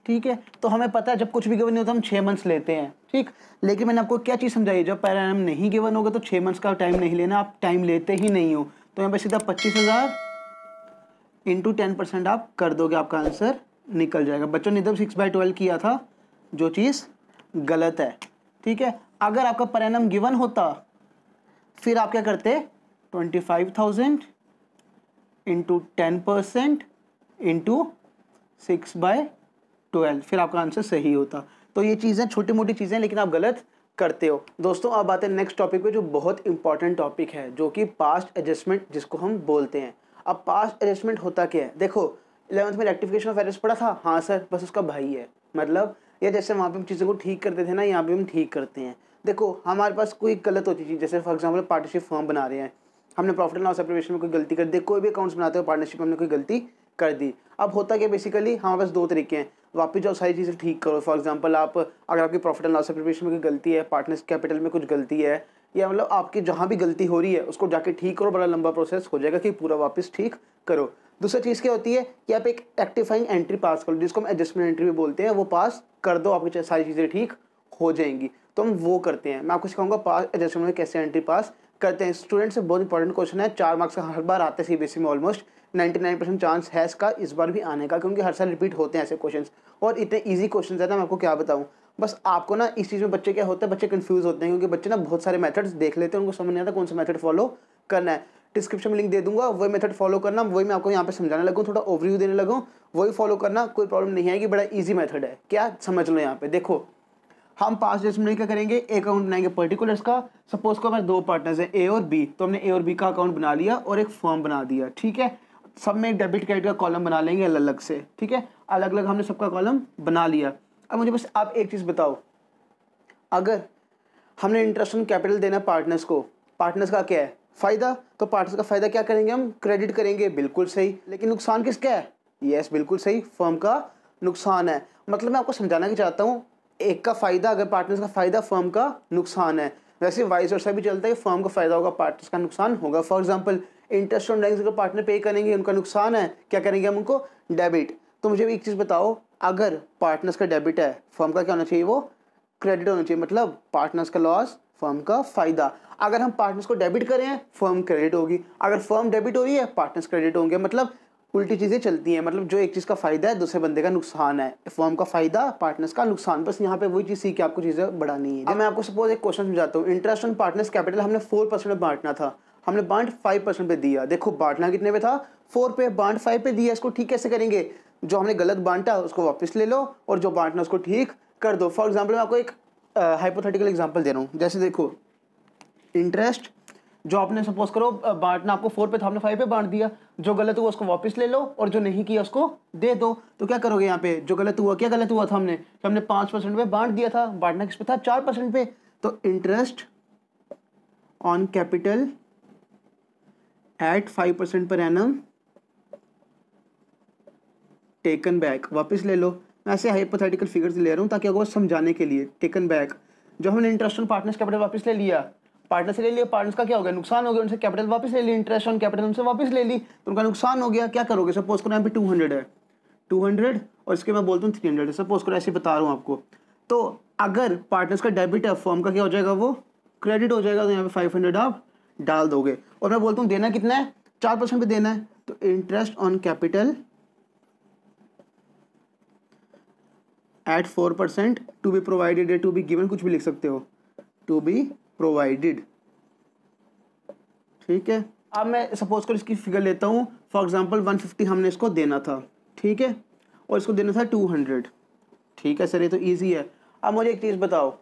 ठीक है तो हमें पता है जब कुछ भी गिवन नहीं होता हम छः मंथ्स लेते हैं ठीक लेकिन मैंने आपको क्या चीज़ समझाई जब पैराग्राम नहीं गिवन होगा तो छः मंथ्स का टाइम नहीं लेना आप टाइम लेते ही नहीं हो तो यहाँ पर सीधा पच्चीस हज़ार इंटू टेन परसेंट आप कर दोगे आपका आंसर निकल जाएगा बच्चों ने जब सिक्स बाई ट्वेल्व किया था जो चीज़ गलत है ठीक है अगर आपका परिणाम गिवन होता फिर आप क्या करते twenty five thousand into ten percent into six by twelve फिर आपका आंसर सही होता तो ये चीज़ें छोटी मोटी चीज़ें लेकिन आप गलत करते हो दोस्तों अब आते हैं नेक्स्ट टॉपिक पे जो बहुत इंपॉर्टेंट टॉपिक है जो कि पास्ट एडजस्टमेंट जिसको हम बोलते हैं अब पास्ट एडजस्टमेंट होता क्या है देखो इलेवंथ में रेक्टिफिकेशन ऑफ एरर्स पढ़ा था हाँ सर बस उसका भाई है मतलब या जैसे वहाँ पे हम चीज़ों को ठीक करते थे ना यहाँ पे हम ठीक करते हैं देखो हमारे पास कोई गलत होती चीज़ जैसे फॉर एग्जाम्पल पार्टनरशिप फॉर्म बना रहे हैं हमने प्रॉफिट एंड लॉस एप्रीवेशन में कोई गलती कर दी कोई भी अकाउंट्स बनाते हो पार्टनरशिप में हमने कोई गलती कर दी अब होता क्या बेसिकली हमारे पास दो तरीके हैं वापस जाओ सारी चीज़ें ठीक करो फॉर एग्जांपल आप अगर आपकी प्रॉफिट एंड लॉस प्रिपरेशन में कोई गलती है पार्टनर्स कैपिटल में कुछ गलती है या मतलब आपकी जहाँ भी गलती हो रही है उसको जाके ठीक करो बड़ा लंबा प्रोसेस हो जाएगा कि पूरा वापस ठीक करो दूसरी चीज़ क्या होती है कि आप एक एक्टिफाइंग एंट्री पास करो जिसको हम एडजस्टमेंट एंट्री भी बोलते हैं वो पास कर दो आपकी सारी चीज़ें ठीक हो जाएंगी तो हम वो करते हैं मैं आपको सिखाऊंगा पास एडजस्टमेंट में कैसे एंट्री पास करते हैं स्टूडेंट से बहुत इंपॉर्टेंट क्वेश्चन है चार मार्क्स का हर बार आते हैं सी बी e में ऑलमोस्ट 99% चांस है इसका इस बार भी आने का क्योंकि हर साल रिपीट होते हैं ऐसे क्वेश्चंस और इतने इजी क्वेश्चंस हैं ना मैं आपको क्या बताऊँ बस आपको ना इस चीज़ में बच्चे क्या होते हैं बच्चे कंफ्यूज होते हैं क्योंकि बच्चे ना बहुत सारे मेथड्स देख लेते हैं उनको समझ नहीं आता कौन सा मेथड फॉलो करना है डिस्क्रिप्शन में लिंक दे दूंगा वही मेथड फॉलो करना वही मैं आपको यहाँ पर समझाने लगूँ थोड़ा ओवरव्यू देने लगूँ वही फॉलो करना कोई प्रॉब्लम नहीं आएगी बड़ा ईजी मेथड है क्या समझ लो यहाँ पे देखो हम पास डेज में क्या करेंगे एक अकाउंट बनाएंगे पर्टिकुलर्स का सपोज को हमारे दो पार्टनर्स हैं ए और बी तो हमने ए और बी का अकाउंट बना लिया और एक फॉर्म बना दिया ठीक है सब में एक डेबिट क्रेडिट का कॉलम बना लेंगे अलग अलग से ठीक है अलग अलग हमने सबका कॉलम बना लिया अब मुझे बस आप एक चीज़ बताओ अगर हमने इंटरेस्ट ऑन कैपिटल देना पार्टनर्स को पार्टनर्स का क्या है फ़ायदा तो पार्टनर्स का फ़ायदा क्या करेंगे हम क्रेडिट करेंगे बिल्कुल सही लेकिन नुकसान किसका है यस बिल्कुल सही फर्म का नुकसान है मतलब मैं आपको समझाना भी चाहता हूँ एक का फ़ायदा अगर पार्टनर्स का फ़ायदा फर्म का नुकसान है वैसे वाइस वर्षा भी चलता है फॉर्म का फ़ायदा होगा पार्टनर्स का नुकसान होगा for example interest on dying partner पे करेंगे उनका नुकसान है क्या करेंगे हम उनको डेबिट तो मुझे एक चीज़ बताओ अगर पार्टनर्स का डेबिट है फॉर्म का क्या होना चाहिए वो क्रेडिट होना चाहिए मतलब पार्टनर्स का लॉस फर्म का फ़ायदा अगर हम पार्टनर्स को डेबिट करें फर्म क्रेडिट होगी अगर फर्म डेबिट हो रही है पार्टनर्स क्रेडिट होंगे मतलब उल्टी चीज़ें चलती हैं मतलब जो एक चीज़ का फ़ायदा है दूसरे बंदे का नुकसान है फॉर्म का फ़ायदा पार्टनर्स का नुकसान बस यहाँ पे वही चीज़ सीख के आपको चीज़ें बढ़ानी है अब मैं आपको सपोज एक क्वेश्चन समझाता हूँ इंटरेस्ट ऑन पार्टनर्स कैपिटल हमने फोर परसेंट बांटना था हमने बांट फाइव परसेंट पे दिया देखो बांटना कितने पे था फोर पे बांट फाइव पे दिया इसको ठीक कैसे करेंगे जो हमने गलत बांटा उसको वापस ले लो और जो बांटना उसको ठीक कर दो फॉर एग्जाम्पल मैं आपको एक हाइपोथेटिकल एग्जाम्पल दे रहा हूँ जैसे देखो इंटरेस्ट जो आपने सपोज करो बांटना आपको फोर पे था हमने फाइव पे बांट दिया जो गलत हुआ उसको वापस ले लो और जो नहीं किया उसको दे दो तो क्या करोगे यहाँ पे जो गलत हुआ क्या गलत हुआ था हमने कि हमने पांच परसेंट पे बांट दिया था बांटना किस पे था चार परसेंट पे तो interest on capital at five percent per annum taken back वापस ले लो मैं ऐसे हाइपोथेटिकल फिगर्स ले रहा हूँ ताकि आपको समझाने के लिए टेकन बैक जो हमने इंटरेस्ट ऑन पार्टनर्स कैपिटल वापस ले लिया पार्टनर से ले लिया पार्टनर का क्या हो गया नुकसान हो गया उनसे कैपिटल वापस ले ली इंटरेस्ट ऑन कैपिटल उनसे वापस ले ली तो उनका नुकसान हो गया क्या करोगे सपोज करो यहाँ पे टू हंड्रेड है टू हंड्रेड और इसके मैं बोलता हूँ थ्री हंड्रेड सपोज करो ऐसे बता रहा हूँ आपको तो अगर पार्टनर्स का डेबिट है फॉर्म का क्या हो जाएगा वो क्रेडिट हो जाएगा तो यहाँ पे फाइव हंड्रेड आप डाल दोगे और मैं बोलता हूँ देना कितना है चार परसेंट भी देना है तो interest on capital at four percent to be provided to be given कुछ भी लिख सकते हो टू बी प्रोवाइडेड ठीक है अब मैं सपोज कर इसकी फिगर लेता हूँ फॉर एग्जाम्पल वन फिफ्टी हमने इसको देना था ठीक है और इसको देना था टू हंड्रेड ठीक है सर ये तो ईजी है अब मुझे एक चीज़ बताओ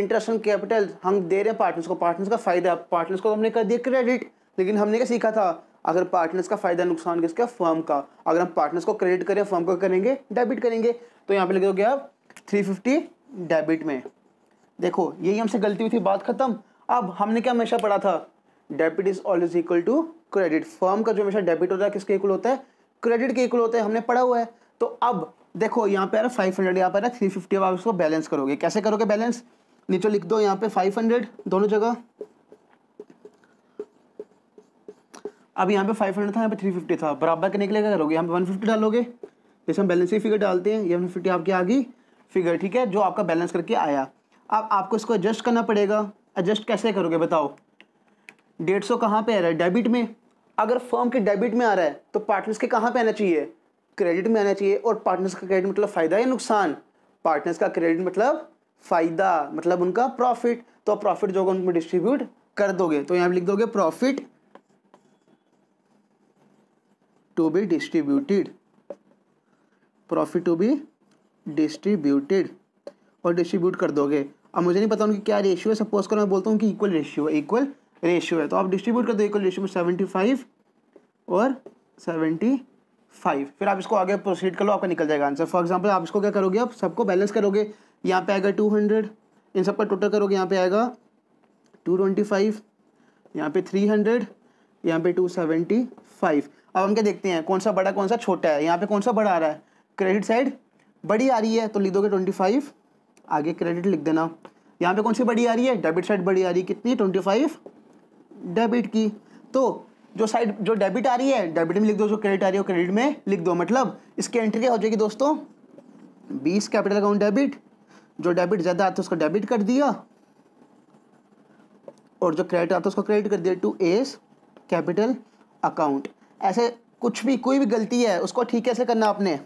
इंटरेस्ट ऑन कैपिटल हम दे रहे हैं पार्टनर्स को पार्टनर्स का फ़ायदा पार्टनर्स को हमने कर दिया क्रेडिट लेकिन हमने क्या सीखा था अगर पार्टनर्स का फ़ायदा नुकसान किसका फर्म का अगर हम पार्टनर्स को क्रेडिट करें फर्म को करेंगे डेबिट करेंगे तो यहाँ पे लगे हो गया आप थ्री फिफ्टी डेबिट में देखो यही हमसे गलती हुई थी बात खत्म अब हमने क्या हमेशा पढ़ा था debit is always equal to credit firm का जो हमेशा डेबिट होता है किसके इक्वल होता है क्रेडिट के इक्वल होता है हमने पढ़ा हुआ है तो अब देखो यहाँ पे आ रहा है फाइव हंड्रेड यहाँ पे थ्री फिफ्टी अब आप इसको बैलेंस करोगे कैसे करोगे बैलेंस नीचे लिख दो यहाँ पे फाइव हंड्रेड दोनों जगह अब यहाँ पे फाइव हंड्रेड था यहाँ पे थ्री फिफ्टी था बराबर के निकले क्या करोगे यहाँ पे वन फिफ्टी डालोगे जैसे हम बैलेंस की फिगर डालते हैं ये वन फिफ्टी आपकी आ गई फिगर ठीक है जो आपका बैलेंस करके आया अब आपको इसको एडजस्ट करना पड़ेगा एडजस्ट कैसे करोगे बताओ डेढ़ सौ कहाँ पर आ रहा है डेबिट में अगर फर्म के डेबिट में आ रहा है तो पार्टनर्स के कहाँ पर आना चाहिए क्रेडिट में आना चाहिए और पार्टनर्स का क्रेडिट मतलब फ़ायदा या नुकसान पार्टनर्स का क्रेडिट मतलब फ़ायदा मतलब उनका प्रॉफिट तो प्रॉफिट जो होगा उनको डिस्ट्रीब्यूट कर दोगे तो यहाँ पर लिख दोगे profit to be distributed profit to be distributed और डिस्ट्रीब्यूट कर दोगे अब मुझे नहीं पता उनकी क्या रेशियो है सपोज करो मैं बोलता हूँ कि इक्वल रेशियो है इक्वल रेशियो है तो आप डिस्ट्रीब्यूट कर दो इक्वल रेशियो में सेवेंटी फाइव और सेवेंटी फाइव फिर आप इसको आगे प्रोसीड कर लो आपका निकल जाएगा आंसर फॉर एग्जाम्पल आप इसको क्या करोगे आप सबको बैलेंस करोगे यहाँ पे आएगा टू हंड्रेड इन सबका टोटल करोगे यहाँ पे आएगा टू ट्वेंटी फाइव यहाँ पे थ्री हंड्रेड यहाँ पे टू सेवेंटी फाइव अब हम क्या देखते हैं कौन सा बड़ा कौन सा छोटा है यहाँ पे कौन सा बड़ा आ रहा है क्रेडिट साइड बड़ी आ रही है तो लिख दोगे ट्वेंटी फाइव आगे क्रेडिट लिख देना यहाँ पे कौन सी बड़ी आ रही है डेबिट साइड बड़ी आ रही है कितनी ट्वेंटी फाइव डेबिट की तो जो साइड जो डेबिट आ रही है डेबिट में लिख दो जो क्रेडिट आ रही है क्रेडिट में लिख दो मतलब इसकी एंट्री क्या हो जाएगी दोस्तों बीस कैपिटल अकाउंट डेबिट जो डेबिट ज़्यादा आता है उसको डेबिट कर दिया और जो क्रेडिट आता है उसको क्रेडिट कर दिया टू एस कैपिटल अकाउंट ऐसे कुछ भी कोई भी गलती है उसको ठीक कैसे करना आपने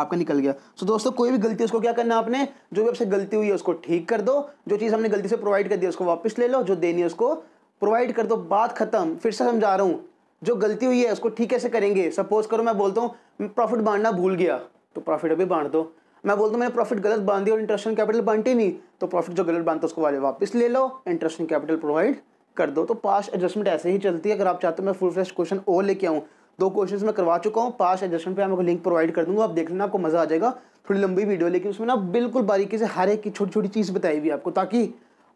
आपका निकल गया सो so, दोस्तों कोई भी गलती उसको क्या करना आपने जो भी आपसे गलती हुई है उसको ठीक कर दो जो चीज़ हमने गलती से प्रोवाइड कर दिया उसको वापस ले लो जो देनी है उसको प्रोवाइड कर दो बात खत्म फिर से समझा रहा हूँ जो गलती हुई है उसको ठीक कैसे करेंगे सपोज करो मैं बोलता हूँ प्रॉफिट बांटना भूल गया तो प्रॉफिट अभी बांट दो मैं बोलता हूँ मैंने प्रॉफिट गलत बांध दिया और इंटरेस्ट कैपिटल बांटी नहीं तो प्रॉफिट जो गलत बांधता उसको वाले वापस ले लो इंटरेस्ट कैपिटल प्रोवाइड कर दो तो पास एडजस्टमेंट ऐसे ही चलती है अगर आप चाहते हो मैं फुल फ्रेश क्वेश्चन और लेके आऊँ दो क्वेश्चन मैं करवा चुका हूँ पास एडजस्टमेंट पे आपको लिंक प्रोवाइड कर दूंगा आप देख लेना आपको मज़ा आ जाएगा थोड़ी लंबी वीडियो लेकिन उसमें ना बिल्कुल बारीकी से हर एक की छोटी छोटी चीज़ बताई हुई आपको ताकि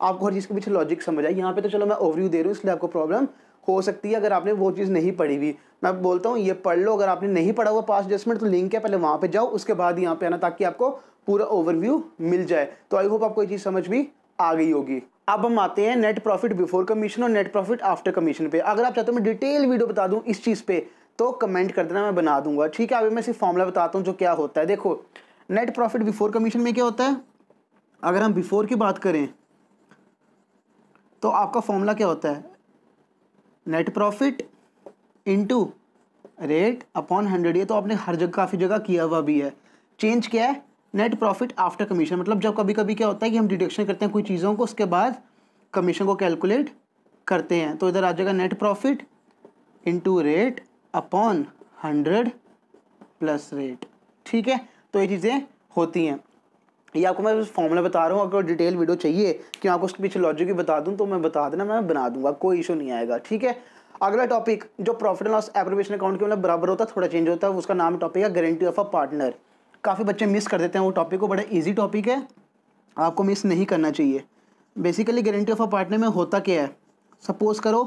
आपको हर चीज़ के पीछे लॉजिक समझ आए यहाँ पे तो चलो मैं ओवरव्यू दे रहा हूँ इसलिए आपको प्रॉब्लम हो सकती है अगर आपने वो चीज़ नहीं पढ़ी हुई मैं बोलता हूँ ये पढ़ लो अगर आपने नहीं पढ़ा हुआ पास एडजस्टमेंट तो लिंक है पहले वहाँ पर जाओ उसके बाद यहाँ पे आना ताकि आपको पूरा ओवरव्यू मिल जाए तो आई होप आपको ये चीज़ समझ भी आ गई होगी अब हम आते हैं नेट प्रॉफिट बिफोर कमीशन और नेट प्रॉफिट आफ्टर कमीशन पे अगर आप चाहते हो मैं डिटेल वीडियो बता दूं इस चीज़ पे तो कमेंट कर देना मैं बना दूंगा ठीक है अभी मैं सिर्फ फॉर्मूला बताता हूँ जो क्या होता है देखो नेट प्रॉफिट बिफोर कमीशन में क्या होता है अगर हम बिफोर की बात करें तो आपका फॉर्मूला क्या होता है net profit into rate upon hundred ये तो आपने हर जगह काफ़ी जगह किया हुआ भी है चेंज क्या है नेट प्रॉफिट आफ्टर कमीशन मतलब जब कभी कभी क्या होता है कि हम डिडक्शन करते हैं कोई चीज़ों को उसके बाद कमीशन को कैलकुलेट करते हैं तो इधर आ जाएगा net profit into rate upon hundred plus rate ठीक है तो ये चीज़ें होती हैं ये आपको मैं फॉर्मूला बता रहा हूँ अगर डिटेल वीडियो चाहिए कि आपको उसके पीछे लॉजिक भी बता दूँ तो मैं बता देना मैं बना दूंगा कोई इशू नहीं आएगा ठीक है अगला टॉपिक जो profit and loss appropriation account के मतलब बराबर होता है थोड़ा चेंज होता है उसका नाम टॉपिक है गारंटी ऑफ अ पार्टनर काफ़ी बच्चे मिस कर देते हैं वो टॉपिक को बड़ा ईजी टॉपिक है आपको मिस नहीं करना चाहिए basically guarantee of a partner में होता क्या है सपोज करो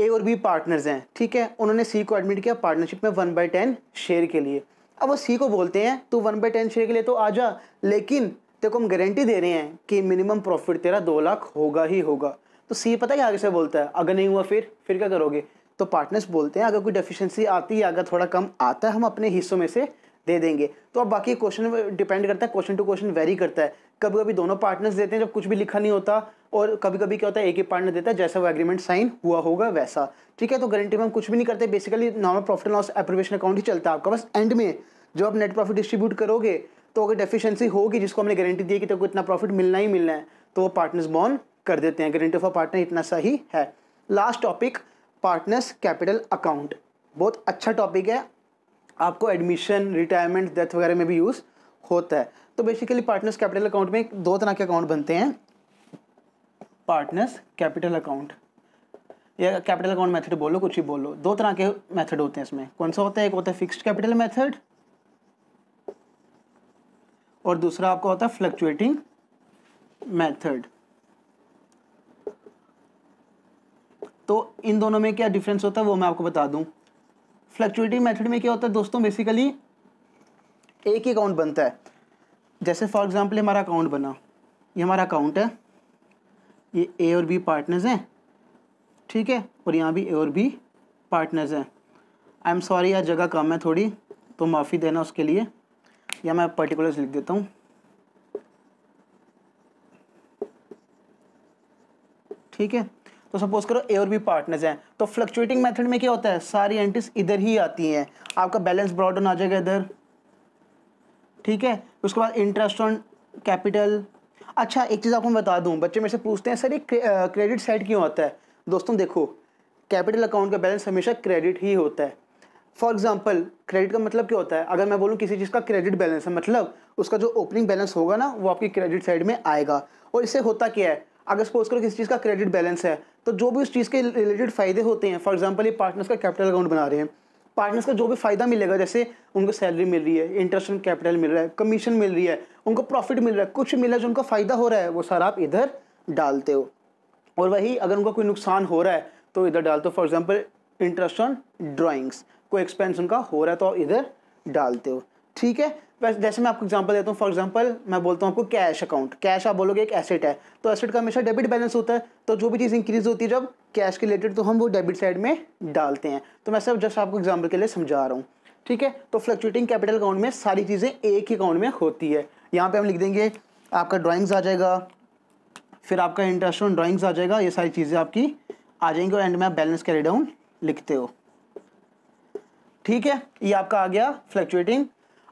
ए और बी पार्टनर्स हैं ठीक है उन्होंने सी को एडमिट किया पार्टनरशिप में वन बाई टेन शेयर के लिए अब वो सी को बोलते हैं तो वन बाई टेन शेयर के लिए तो आ जा लेकिन तेरे को हम गारंटी दे रहे हैं कि मिनिमम प्रॉफिट तेरा दो लाख होगा ही होगा तो सी पता है आगे से बोलता है अगर नहीं हुआ फिर फिर क्या करोगे तो पार्टनर्स बोलते हैं अगर कोई डेफिशिएंसी आती है अगर थोड़ा कम आता है हम अपने हिस्सों में से दे देंगे तो अब बाकी क्वेश्चन डिपेंड करता है क्वेश्चन टू क्वेश्चन वेरी करता है कभी कभी दोनों पार्टनर्स देते हैं जब कुछ भी लिखा नहीं होता और कभी कभी क्या होता है एक ही पार्टनर देता है जैसा वो एग्रीमेंट साइन हुआ होगा वैसा ठीक है तो गारंटी में हम कुछ भी नहीं करते basically normal profit and loss appropriation account ही चलता है आपका बस एंड में जब आप नेट प्रॉफिट डिस्ट्रीब्यूट करोगे तो अगर डेफिशिएंसी होगी जिसको हमने गारंटी दी कि तेरे तो इतना प्रॉफिट मिलना ही मिलना है तो वो पार्टनर्स बॉन्ड कर देते हैं गारंटी ऑफ अ पार्टनर इतना सा ही है last topic partners capital account बहुत अच्छा टॉपिक है आपको एडमिशन रिटायरमेंट डेथ वगैरह में भी यूज़ होता है तो बेसिकली पार्टनर्स कैपिटल अकाउंट में दो तरह के अकाउंट बनते हैं पार्टनर्स कैपिटल अकाउंट या कैपिटल अकाउंट मेथड बोलो कुछ ही बोलो दो तरह के मेथड होते हैं इसमें कौन सा होता है एक होता है फिक्स्ड कैपिटल मेथड और दूसरा आपका होता है फ्लक्चुएटिंग मेथड तो इन दोनों में क्या डिफरेंस होता है वो मैं आपको बता दूं फ्लक्चुएटिंग मेथड में क्या होता है दोस्तों बेसिकली एक ही अकाउंट बनता है जैसे फॉर एग्जांपल हमारा अकाउंट बना ये हमारा अकाउंट है ये ए और बी पार्टनर्स हैं ठीक है और यहाँ भी ए और बी पार्टनर्स हैं आई एम सॉरी यार जगह कम है थोड़ी तो माफ़ी देना उसके लिए या मैं पर्टिकुलर्स लिख देता हूँ ठीक है तो सपोज करो ए और बी पार्टनर्स हैं तो फ्लक्चुएटिंग मेथड में क्या होता है सारी एंट्रीज इधर ही आती हैं आपका बैलेंस ब्रॉडन आ जाएगा इधर ठीक है उसके बाद इंटरेस्ट ऑन कैपिटल अच्छा एक चीज़ आपको मैं बता दूं बच्चे मेरे से पूछते हैं सर ये क्रेडिट साइड क्यों आता है दोस्तों देखो कैपिटल अकाउंट का बैलेंस हमेशा क्रेडिट ही होता है फॉर एग्जाम्पल क्रेडिट का मतलब क्या होता है अगर मैं बोलूँ किसी चीज़ का क्रेडिट बैलेंस है मतलब उसका जो ओपनिंग बैलेंस होगा ना वो आपकी क्रेडिट साइड में आएगा और इससे होता क्या है अगर सपोज करो किसी चीज़ का क्रेडिट बैलेंस है तो जो भी उस चीज़ के रिलेटेड फ़ायदे होते हैं फॉर एग्जाम्पल ये पार्टनर्स का कैपिटल अकाउंट बना रहे हैं पार्टनर्स का जो भी फ़ायदा मिलेगा जैसे उनको सैलरी मिल रही है इंटरेस्ट ऑन कैपिटल मिल रहा है कमीशन मिल रही है उनको प्रॉफिट मिल रहा है कुछ मिल रहा है जो उनका फ़ायदा हो रहा है वो सारा आप इधर डालते हो और वही अगर उनका कोई नुकसान हो रहा है तो इधर डालते हो for example interest on drawings कोई एक्सपेंस उनका हो रहा है तो आप इधर डालते हो ठीक है वैसे जैसे मैं आपको एग्जांपल देता हूँ फॉर एग्जांपल मैं बोलता हूँ आपको कैश अकाउंट कैश आप बोलोगे एक एसेट है तो एसेट का हमेशा डेबिट बैलेंस होता है तो जो भी चीज़ इंक्रीज होती है जब कैश के रिलेटेड तो हम वो डेबिट साइड में डालते हैं तो मैं सब जस्ट आपको एग्जाम्पल के लिए समझा रहा हूँ ठीक है तो फ्लक्चुएटिंग कैपिटल अकाउंट में सारी चीज़ें एक ही अकाउंट में होती है यहाँ पर हम लिख देंगे आपका ड्राइंग्स आ जाएगा फिर आपका इंटरेस्ट ऑन ड्राॅइंग्स आ जाएगा ये सारी चीज़ें आपकी आ जाएंगी और एंड में आप बैलेंस कैरी डाउन लिखते हो ठीक है ये आपका आ गया फ्लक्चुएटिंग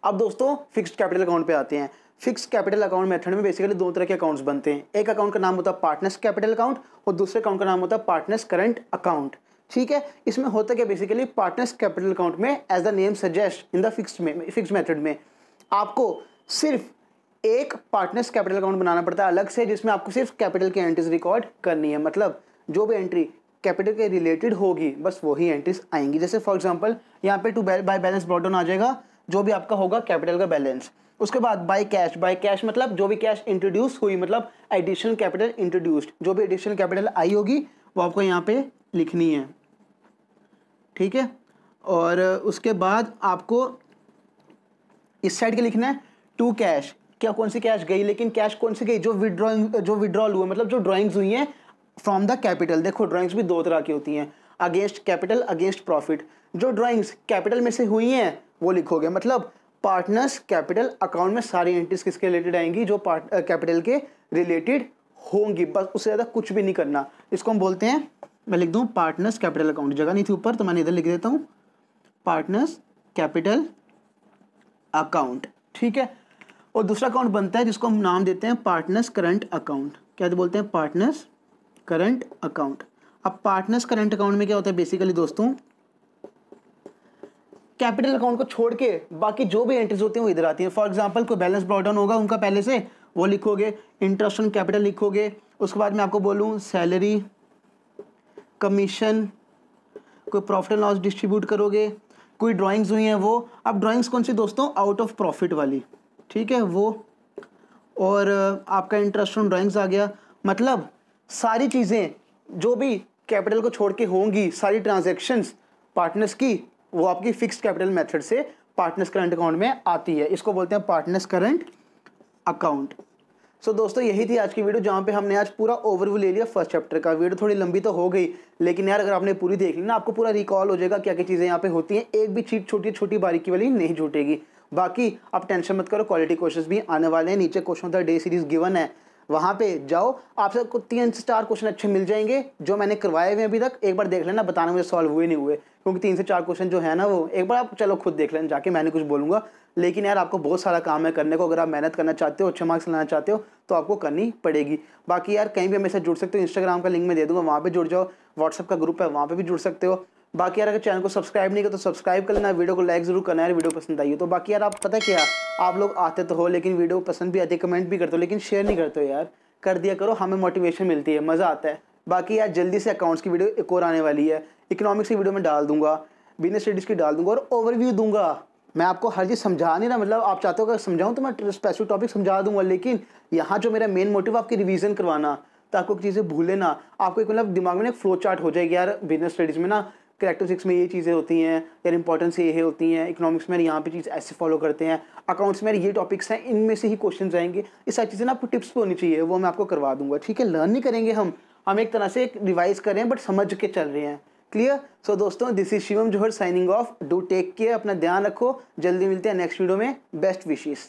अब दोस्तों फिक्स्ड कैपिटल अकाउंट पे आते हैं फिक्स कैपिटल अकाउंट मेथड में बेसिकली दो तरह के अकाउंट्स बनते हैं एक अकाउंट का नाम होता है पार्टनर्स कैपिटल अकाउंट और दूसरे अकाउंट का नाम होता है पार्टनर्स करंट अकाउंट ठीक है इसमें होता क्या बेसिकली पार्टनर्स कैपिटल अकाउंट में as the name suggest in the fix में फिक्स मेथड में आपको सिर्फ एक पार्टनर्स कैपिटल अकाउंट बनाना पड़ता है अलग से जिसमें आपको सिर्फ कैपिटल की एंट्रीज रिकॉर्ड करनी है मतलब जो भी एंट्री कैपिटल के रिलेटेड होगी बस वही एंट्रीज आएंगी जैसे फॉर एग्जाम्पल यहाँ पे to by balance brought down आ जाएगा जो भी आपका होगा कैपिटल का बैलेंस उसके बाद बाय कैश बाय कैश मतलब जो भी कैश इंट्रोड्यूस हुई मतलब एडिशनल कैपिटल इंट्रोड्यूस्ड जो भी एडिशनल कैपिटल आई होगी वो आपको यहाँ पे लिखनी है ठीक है और उसके बाद आपको इस साइड के लिखना है टू कैश क्या कौन सी कैश गई लेकिन कैश कौन सी गई जो विड्रॉइंग जो विड्रॉल हुआ मतलब जो ड्राइंग्स हुई हैं फ्रॉम द कैपिटल देखो ड्राइंग्स भी दो तरह की होती हैं अगेंस्ट कैपिटल अगेंस्ट प्रॉफिट जो ड्राइंग्स कैपिटल में से हुई हैं वो लिखोगे मतलब पार्टनर्स कैपिटल अकाउंट में सारी एंट्रीज किसके रिलेटेड आएंगी जो पार्ट कैपिटल के रिलेटेड होंगी बस उससे ज़्यादा कुछ भी नहीं करना इसको हम बोलते हैं मैं लिख दूँ पार्टनर्स कैपिटल अकाउंट जगह नहीं थी ऊपर तो मैंने इधर लिख देता हूँ पार्टनर्स कैपिटल अकाउंट ठीक है और दूसरा अकाउंट बनता है जिसको हम नाम देते हैं पार्टनर्स करंट अकाउंट क्या तो बोलते हैं पार्टनर्स करंट अकाउंट अब पार्टनर्स करंट अकाउंट में क्या होता है बेसिकली दोस्तों कैपिटल अकाउंट को छोड़ के बाकी जो भी एंट्रीज होती हैं वो इधर आती हैं फॉर एग्जाम्पल कोई बैलेंस ब्रॉडाउन होगा उनका पहले से वो लिखोगे इंटरेस्ट ऑन कैपिटल लिखोगे उसके बाद मैं आपको बोलूँ सैलरी कमीशन कोई प्रॉफिट एंड लॉस डिस्ट्रीब्यूट करोगे कोई ड्राइंग्स हुई हैं वो अब ड्राइंग्स कौन सी दोस्तों आउट ऑफ प्रॉफिट वाली ठीक है वो और आपका इंटरेस्ट ऑन ड्राइंग्स आ गया मतलब सारी चीज़ें जो भी कैपिटल को छोड़ के होंगी सारी ट्रांजेक्शन्स पार्टनर्स की वो आपकी फिक्स कैपिटल मेथड से पार्टनर्स करंट अकाउंट में आती है इसको बोलते हैं partners current account so so, दोस्तों यही थी आज की वीडियो जहाँ पे हमने आज पूरा ओवरव्यू ले लिया फर्स्ट चैप्टर का वीडियो थोड़ी लंबी तो हो गई लेकिन यार अगर आपने पूरी देख ली ना आपको पूरा रिकॉल हो जाएगा क्या क्या चीज़ें यहाँ पे होती हैं एक भी चीज़ छोटी छोटी बारीकी वाली नहीं जुटेगी बाकी आप टेंशन मत करो क्वालिटी क्वेश्चन भी आने वाले हैं नीचे question the day series given है वहाँ पे जाओ आपसे तीन चार क्वेश्चन अच्छे मिल जाएंगे जो मैंने करवाए हुए अभी तक एक बार देख लेना बताना मुझे सॉल्व हुए नहीं हुए क्योंकि तीन से चार क्वेश्चन जो है ना वो एक बार आप चलो खुद देख लेना जाके मैंने कुछ बोलूँगा लेकिन यार आपको बहुत सारा काम है करने को अगर आप मेहनत करना चाहते हो अच्छे मार्क्स लाना चाहते हो तो आपको करनी पड़ेगी बाकी यार कहीं भी हमेशा जुड़ सकते हो इंस्टाग्राम का लिंक मैं दे दूँगा वहाँ पर जुड़ जाओ व्हाट्सअप का ग्रुप है वहाँ पर भी जुड़ सकते हो बाकी यार अगर चैनल को सब्सक्राइब नहीं किया तो सब्सक्राइब कर लेना वीडियो को लाइक जरूर करना यार वीडियो पसंद आई हो तो बाकी यार आप पता क्या आप लोग आते तो हो लेकिन वीडियो पसंद भी आती है कमेंट भी करते हो लेकिन शेयर नहीं करते हो यार कर दिया करो हमें मोटिवेशन मिलती है मज़ा आता है बाकी यार जल्दी से अकाउंट्स की वीडियो एक और आने वाली है इकोनॉमिक्स की वीडियो मैं डाल दूंगा बिजनेस स्टडीज़ की डाल दूंगा और ओवरव्यू दूंगा मैं आपको हर चीज़ समझा नहीं रहा मतलब आप चाहते हो अगर समझाऊँ तो मैं स्पेसिफिक टॉपिक समझा दूंगा लेकिन यहाँ जो मेरा मेन मोटिव आपकी रिवीजन करवाना ताकि तो चीज़ें भूलें ना आपको एक मतलब दिमाग में एक फ्लो चार्ट हो जाएगी यार बिजनेस स्टडीज़ में ना करैक्टोसिक्स में ये चीज़ें होती हैं यार इंपॉर्टेंस ये होती हैं इकोनॉमिक्स में यहाँ पे चीज़ ऐसे फॉलो करते हैं अकाउंट्स में ये टॉपिक्स हैं इनमें से ही क्वेश्चन आएंगे ये सारी चीज़ें ना आपको टिप्स पर होनी चाहिए वो मैं आपको करवा दूंगा ठीक है लर्न नहीं करेंगे हम हम एक तरह से एक रिवाइज कर रहे हैं बट समझ के चल रहे हैं क्लियर सो so, दोस्तों this is Shivam Johar signing off do take care अपना ध्यान रखो जल्दी मिलते हैं नेक्स्ट वीडियो में बेस्ट विशेष